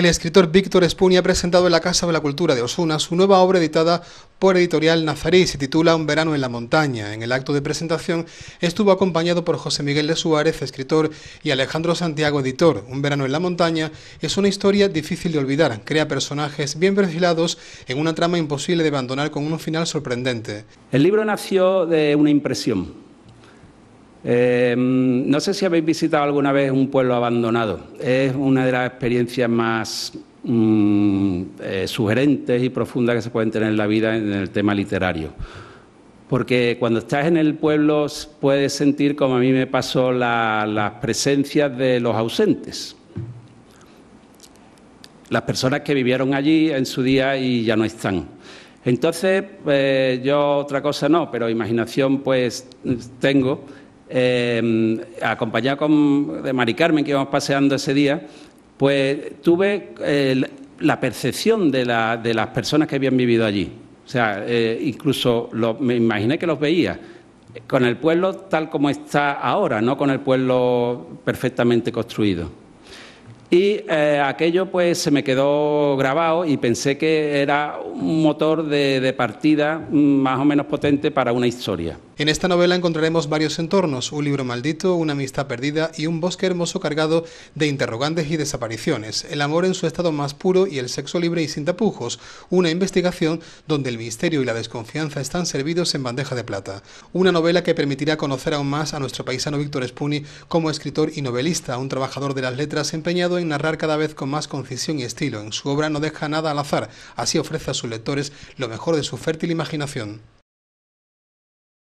El escritor Víctor Espuni ha presentado en la Casa de la Cultura de Osuna su nueva obra editada por Editorial Nazarí. Se titula Un verano en la montaña. En el acto de presentación estuvo acompañado por José Miguel de Suárez, escritor, y Alejandro Santiago, editor. Un verano en la montaña es una historia difícil de olvidar. Crea personajes bien perfilados en una trama imposible de abandonar con un final sorprendente. El libro nació de una impresión eh, mm, no sé si habéis visitado alguna vez un pueblo abandonado. Es una de las experiencias más mm, eh, sugerentes y profundas que se pueden tener en la vida en el tema literario. Porque cuando estás en el pueblo puedes sentir, como a mí me pasó, las presencias de los ausentes. Las personas que vivieron allí en su día y ya no están. Entonces, eh, yo otra cosa no, pero imaginación pues mm, tengo eh, acompañado de Mari Carmen, que íbamos paseando ese día, pues tuve eh, la percepción de, las personas que habían vivido allí. O sea, eh, incluso me imaginé que los veía con el pueblo tal como está ahora, no con el pueblo perfectamente construido. Y aquello pues se me quedó grabado y pensé que era un motor de partida mm, más o menos potente para una historia. En esta novela encontraremos varios entornos, un libro maldito, una amistad perdida y un bosque hermoso cargado de interrogantes y desapariciones, el amor en su estado más puro y el sexo libre y sin tapujos, una investigación donde el misterio y la desconfianza están servidos en bandeja de plata. Una novela que permitirá conocer aún más a nuestro paisano Víctor Spuni como escritor y novelista, un trabajador de las letras empeñado en narrar cada vez con más concisión y estilo. En su obra no deja nada al azar, así ofrece a sus lectores lo mejor de su fértil imaginación.